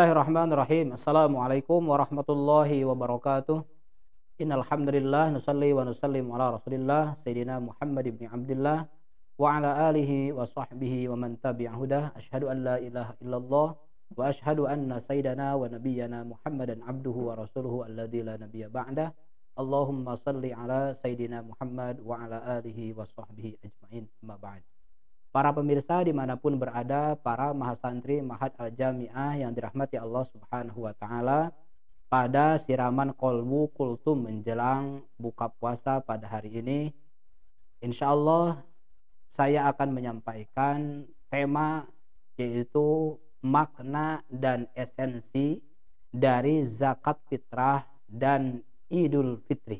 Bismillahirrahmanirrahim. Assalamualaikum warahmatullahi wabarakatuh. Innal nusalli wa nusallim ala Rasulillah Sayyidina Muhammad ibn Abdullah wa ala alihi wa sahbihi wa man tabi'a hudah. Asyhadu an la ilaha illallah wa asyhadu anna sayyidana wa nabiyyana Muhammadan abduhu wa rasuluhu alladzi la nabiyya ba'dah. Allahumma salli ala sayyidina Muhammad wa ala alihi wa sahbihi ajmain. Amma ba'd para pemirsa dimanapun berada, para mahasantri Mahat Al-Jami'ah yang dirahmati Allah Subhanahu wa Ta'ala, pada siraman kolbu kultum menjelang buka puasa pada hari ini, insya Allah saya akan menyampaikan tema yaitu makna dan esensi dari zakat fitrah dan Idul Fitri.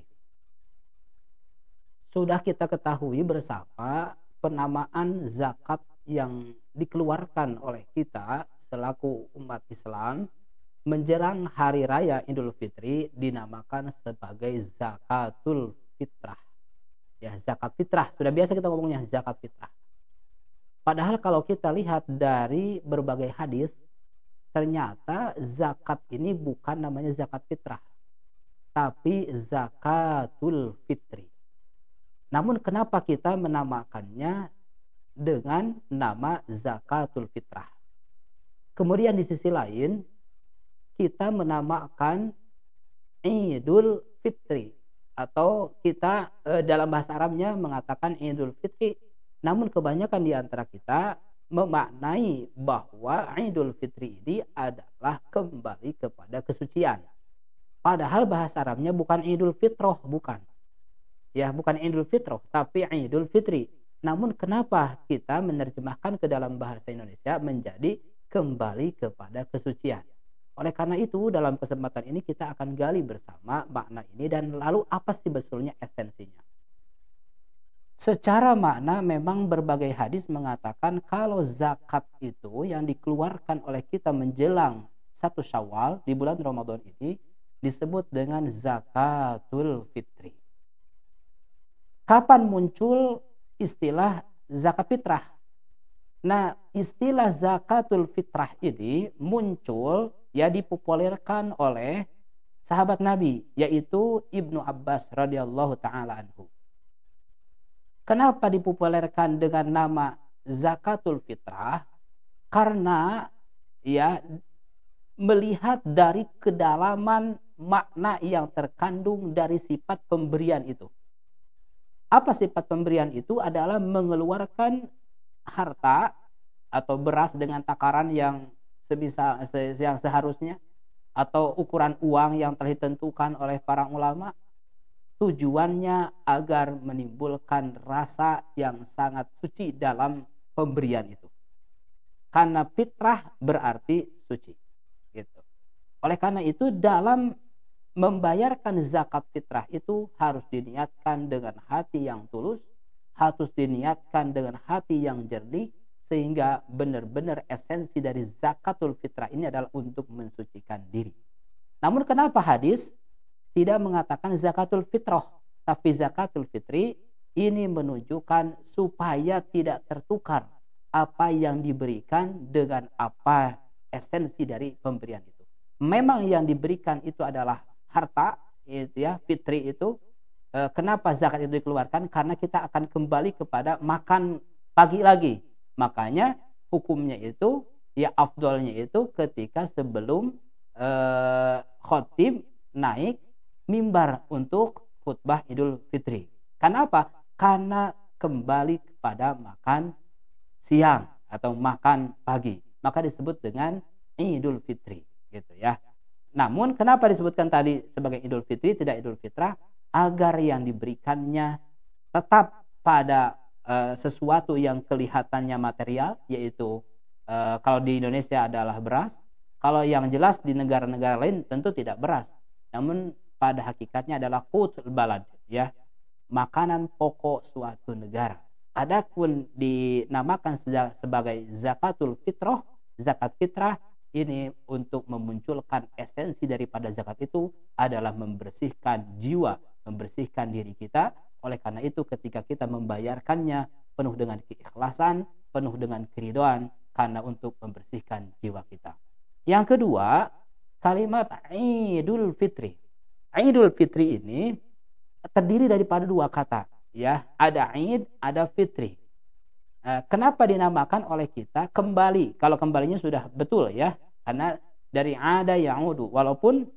Sudah kita ketahui bersama penamaan zakat yang dikeluarkan oleh kita selaku umat Islam menjelang hari raya Idul Fitri dinamakan sebagai zakatul fitrah. Ya, zakat fitrah sudah biasa kita ngomongnya zakat fitrah. Padahal kalau kita lihat dari berbagai hadis ternyata zakat ini bukan namanya zakat fitrah tapi zakatul fitri namun kenapa kita menamakannya dengan nama zakatul fitrah? Kemudian di sisi lain kita menamakan Idul Fitri atau kita e, dalam bahasa Arabnya mengatakan Idul Fitri. Namun kebanyakan di antara kita memaknai bahwa Idul Fitri ini adalah kembali kepada kesucian. Padahal bahasa Arabnya bukan Idul Fitroh, bukan ya bukan Idul Fitri tapi Idul Fitri namun kenapa kita menerjemahkan ke dalam bahasa Indonesia menjadi kembali kepada kesucian oleh karena itu dalam kesempatan ini kita akan gali bersama makna ini dan lalu apa sih sebetulnya esensinya Secara makna memang berbagai hadis mengatakan kalau zakat itu yang dikeluarkan oleh kita menjelang satu syawal di bulan Ramadan ini disebut dengan zakatul fitri kapan muncul istilah zakat fitrah? Nah, istilah zakatul fitrah ini muncul ya dipopulerkan oleh sahabat Nabi yaitu Ibnu Abbas radhiyallahu taala anhu. Kenapa dipopulerkan dengan nama zakatul fitrah? Karena ya melihat dari kedalaman makna yang terkandung dari sifat pemberian itu. Apa sifat pemberian itu adalah mengeluarkan harta atau beras dengan takaran yang sebisa yang seharusnya atau ukuran uang yang telah ditentukan oleh para ulama tujuannya agar menimbulkan rasa yang sangat suci dalam pemberian itu. Karena fitrah berarti suci. Gitu. Oleh karena itu dalam membayarkan zakat fitrah itu harus diniatkan dengan hati yang tulus, harus diniatkan dengan hati yang jernih, sehingga benar-benar esensi dari zakatul fitrah ini adalah untuk mensucikan diri. Namun kenapa hadis tidak mengatakan zakatul fitrah, tapi zakatul fitri ini menunjukkan supaya tidak tertukar apa yang diberikan dengan apa esensi dari pemberian itu. Memang yang diberikan itu adalah harta itu ya fitri itu eh, kenapa zakat itu dikeluarkan karena kita akan kembali kepada makan pagi lagi makanya hukumnya itu ya afdolnya itu ketika sebelum eh, khotib naik mimbar untuk khutbah idul fitri kenapa karena kembali kepada makan siang atau makan pagi maka disebut dengan idul fitri gitu ya namun kenapa disebutkan tadi sebagai Idul Fitri tidak Idul Fitrah? Agar yang diberikannya tetap pada uh, sesuatu yang kelihatannya material yaitu uh, kalau di Indonesia adalah beras, kalau yang jelas di negara-negara lain tentu tidak beras. Namun pada hakikatnya adalah kutul balad ya, makanan pokok suatu negara. Adapun dinamakan sebagai zakatul fitrah, zakat fitrah ini untuk memunculkan esensi daripada zakat itu adalah membersihkan jiwa, membersihkan diri kita. Oleh karena itu ketika kita membayarkannya penuh dengan keikhlasan, penuh dengan keridoan karena untuk membersihkan jiwa kita. Yang kedua, kalimat Idul Fitri. Idul Fitri ini terdiri daripada dua kata, ya. Ada Id, ada Fitri. Eh, kenapa dinamakan oleh kita kembali kalau kembalinya sudah betul ya karena dari ada yang yaudu walaupun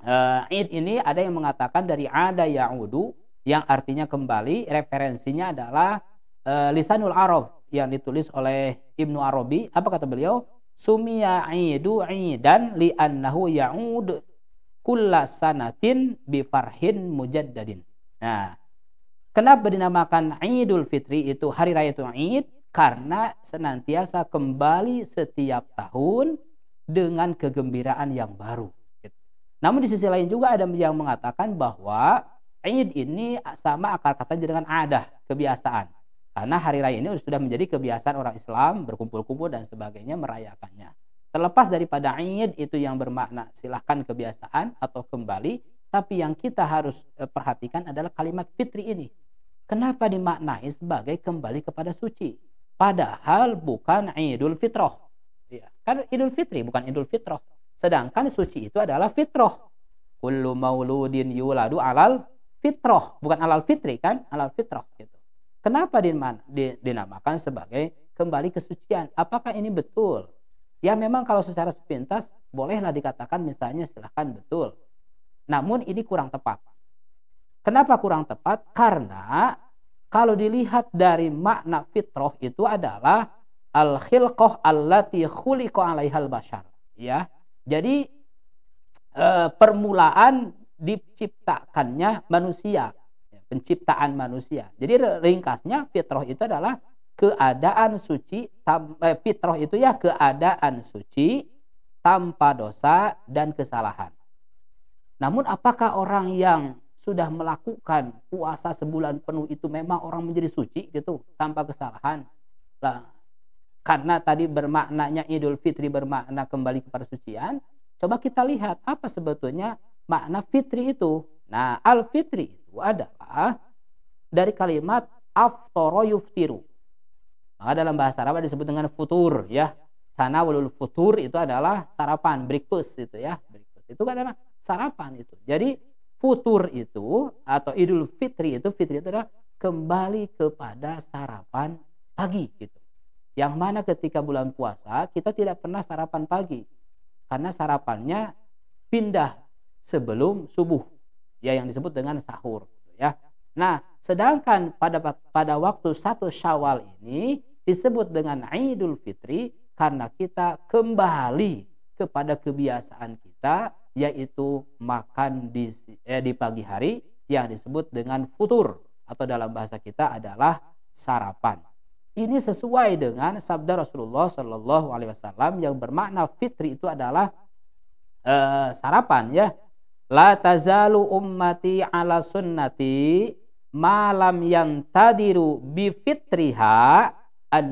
uh, id ini ada yang mengatakan dari ada yang yaudu yang artinya kembali referensinya adalah uh, lisanul arab yang ditulis oleh Ibnu Arabi apa kata beliau sumia idu idan li annahu yaud kulla sanatin bi farhin mujaddadin nah Kenapa dinamakan Idul Fitri itu hari raya itu Id? Karena senantiasa kembali setiap tahun dengan kegembiraan yang baru. Namun di sisi lain juga ada yang mengatakan bahwa Id ini sama akar katanya dengan adah, kebiasaan. Karena hari raya ini sudah menjadi kebiasaan orang Islam berkumpul-kumpul dan sebagainya merayakannya. Terlepas daripada Id itu yang bermakna silahkan kebiasaan atau kembali, tapi yang kita harus eh, perhatikan adalah kalimat fitri ini. Kenapa dimaknai sebagai kembali kepada suci? Padahal bukan Idul fitroh. Ya. Kan Idul Fitri bukan Idul fitroh. Sedangkan suci itu adalah Fitroh. Kullu mauludin yuladu alal Fitroh, Bukan alal fitri kan? Alal Fitroh Gitu. Kenapa dinamakan sebagai kembali kesucian? Apakah ini betul? Ya memang kalau secara sepintas bolehlah dikatakan misalnya silahkan betul namun ini kurang tepat. Kenapa kurang tepat? Karena kalau dilihat dari makna fitroh itu adalah al khilqah allati khuliqa alaihal bashar, ya. Jadi e, permulaan diciptakannya manusia, penciptaan manusia. Jadi ringkasnya fitroh itu adalah keadaan suci tam, eh, fitrah itu ya keadaan suci tanpa dosa dan kesalahan. Namun apakah orang yang sudah melakukan puasa sebulan penuh itu memang orang menjadi suci gitu tanpa kesalahan? Nah, karena tadi bermaknanya Idul Fitri bermakna kembali kepada sucian, coba kita lihat apa sebetulnya makna fitri itu. Nah, al-fitri itu adalah dari kalimat aftoro yuftiru. Maka dalam bahasa Arab disebut dengan futur ya. Tanawulul futur itu adalah sarapan, breakfast itu ya. Breakfast itu kan adalah sarapan itu. Jadi futur itu atau Idul Fitri itu fitri itu adalah kembali kepada sarapan pagi gitu. Yang mana ketika bulan puasa kita tidak pernah sarapan pagi karena sarapannya pindah sebelum subuh ya yang disebut dengan sahur gitu ya. Nah, sedangkan pada pada waktu satu Syawal ini disebut dengan Idul Fitri karena kita kembali kepada kebiasaan kita yaitu makan di eh, di pagi hari yang disebut dengan futur atau dalam bahasa kita adalah sarapan. Ini sesuai dengan sabda Rasulullah Shallallahu Alaihi Wasallam yang bermakna fitri itu adalah uh, sarapan ya. La tazalu ummati ala sunnati malam yang tadiru bi fitriha an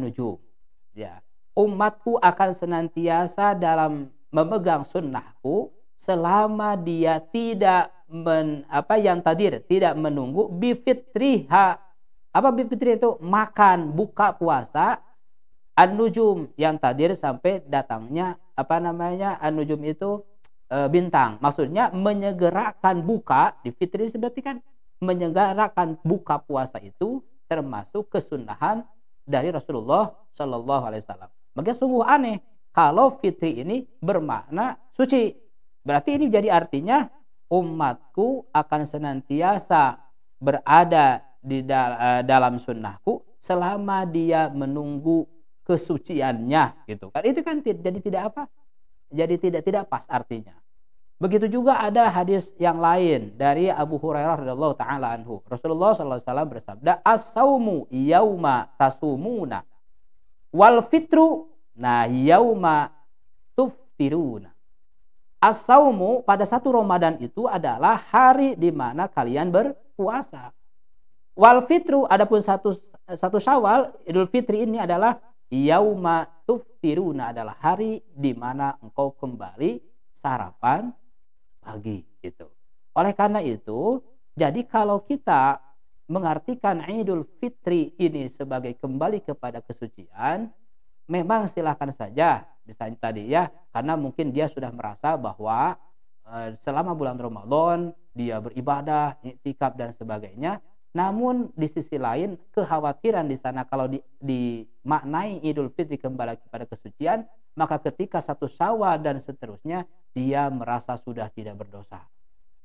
Ya. Umatku akan senantiasa dalam memegang sunnahku selama dia tidak men, apa yang tadi tidak menunggu bifitriha apa bifitri itu makan buka puasa an yang tadi sampai datangnya apa namanya an itu e, bintang maksudnya menyegerakan buka di fitri berarti kan menyegerakan buka puasa itu termasuk kesunahan dari Rasulullah Shallallahu Alaihi Wasallam. Maka sungguh aneh kalau fitri ini bermakna suci Berarti ini jadi artinya umatku akan senantiasa berada di dal eh, dalam sunnahku selama dia menunggu kesuciannya gitu kan itu kan jadi tidak apa jadi tidak tidak pas artinya begitu juga ada hadis yang lain dari Abu Hurairah radhiallahu taala anhu Rasulullah wasallam bersabda asaumu yauma tasumuna wal fitru nah yauma tuftiruna Asaumu pada satu Ramadan itu adalah hari di mana kalian berpuasa. Wal fitru adapun satu satu Syawal Idul Fitri ini adalah yauma tuftiruna adalah hari di mana engkau kembali sarapan pagi gitu. Oleh karena itu, jadi kalau kita mengartikan Idul Fitri ini sebagai kembali kepada kesucian, memang silahkan saja misalnya tadi ya karena mungkin dia sudah merasa bahwa eh, selama bulan Ramadan dia beribadah, iktikaf dan sebagainya. Namun di sisi lain kekhawatiran di sana kalau di, dimaknai Idul Fitri kembali kepada kesucian, maka ketika satu Syawal dan seterusnya dia merasa sudah tidak berdosa.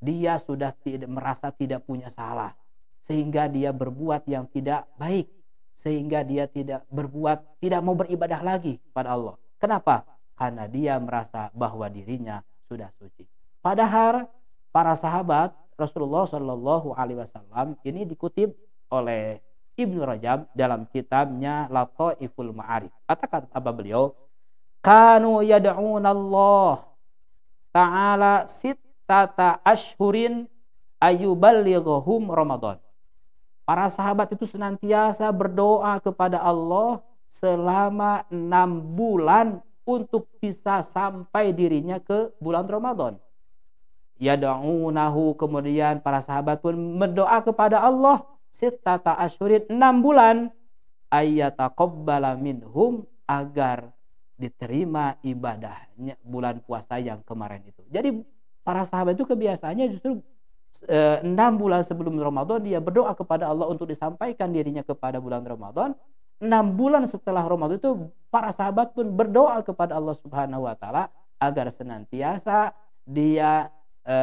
Dia sudah tidak merasa tidak punya salah sehingga dia berbuat yang tidak baik, sehingga dia tidak berbuat tidak mau beribadah lagi kepada Allah Kenapa? Karena dia merasa bahwa dirinya sudah suci. Padahal para sahabat Rasulullah Shallallahu Alaihi Wasallam ini dikutip oleh Ibnu Rajab dalam kitabnya Lato'iful Ma'arif. Katakan apa beliau? Kanu yad'un Allah ta'ala sittata ashurin ayuballighum Ramadan. Para sahabat itu senantiasa berdoa kepada Allah selama enam bulan untuk bisa sampai dirinya ke bulan Ramadan. Ya nahu kemudian para sahabat pun berdoa kepada Allah sitata asyurin enam bulan ayyataqabbala minhum agar diterima ibadahnya bulan puasa yang kemarin itu. Jadi para sahabat itu kebiasaannya justru e, enam bulan sebelum Ramadan dia berdoa kepada Allah untuk disampaikan dirinya kepada bulan Ramadan enam bulan setelah Ramadan itu para sahabat pun berdoa kepada Allah Subhanahu wa taala agar senantiasa dia e,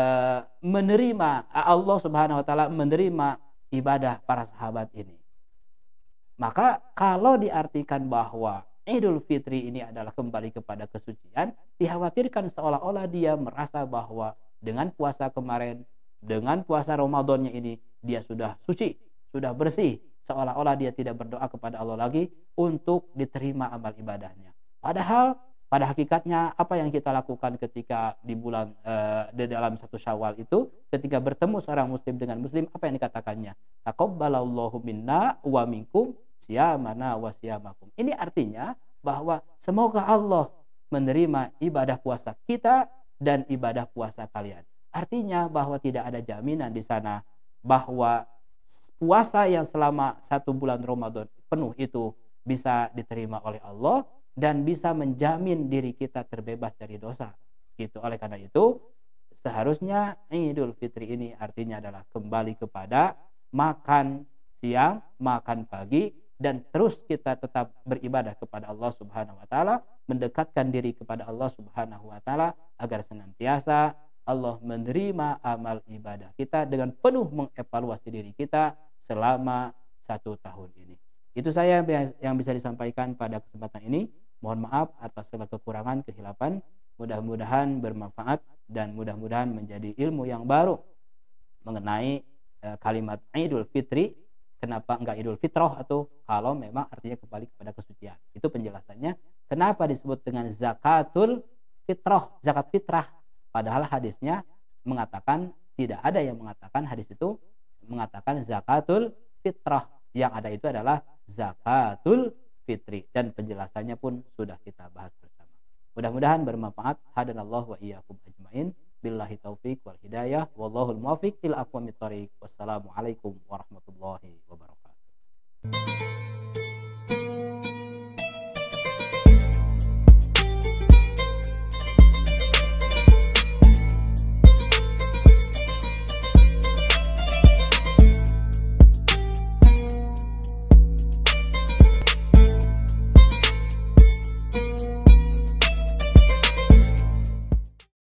menerima Allah Subhanahu wa taala menerima ibadah para sahabat ini. Maka kalau diartikan bahwa Idul Fitri ini adalah kembali kepada kesucian, dikhawatirkan seolah-olah dia merasa bahwa dengan puasa kemarin, dengan puasa Ramadannya ini dia sudah suci, sudah bersih, seolah-olah dia tidak berdoa kepada Allah lagi untuk diterima amal ibadahnya. Padahal pada hakikatnya apa yang kita lakukan ketika di bulan uh, di dalam satu Syawal itu ketika bertemu seorang muslim dengan muslim apa yang dikatakannya? Taqabbalallahu minna wa minkum siyamana wa siyamakum. Ini artinya bahwa semoga Allah menerima ibadah puasa kita dan ibadah puasa kalian. Artinya bahwa tidak ada jaminan di sana bahwa puasa yang selama satu bulan Ramadan penuh itu bisa diterima oleh Allah dan bisa menjamin diri kita terbebas dari dosa. Gitu. Oleh karena itu, seharusnya Idul Fitri ini artinya adalah kembali kepada makan siang, makan pagi dan terus kita tetap beribadah kepada Allah Subhanahu wa taala, mendekatkan diri kepada Allah Subhanahu wa taala agar senantiasa Allah menerima amal ibadah kita dengan penuh mengevaluasi diri kita selama satu tahun ini. Itu saya yang bisa disampaikan pada kesempatan ini. Mohon maaf atas segala kekurangan, kehilapan. Mudah-mudahan bermanfaat dan mudah-mudahan menjadi ilmu yang baru mengenai eh, kalimat Idul Fitri. Kenapa enggak Idul Fitroh atau kalau memang artinya kembali kepada kesucian. Itu penjelasannya. Kenapa disebut dengan zakatul fitroh, zakat fitrah. Padahal hadisnya mengatakan tidak ada yang mengatakan hadis itu mengatakan zakatul fitrah yang ada itu adalah zakatul fitri dan penjelasannya pun sudah kita bahas bersama. Mudah-mudahan bermanfaat. Hadanallahu wa iyyakum ajmain. Billahi taufik wal hidayah. Wallahul muwaffiq ila aqwamit thariq. Wassalamualaikum warahmatullahi wabarakatuh.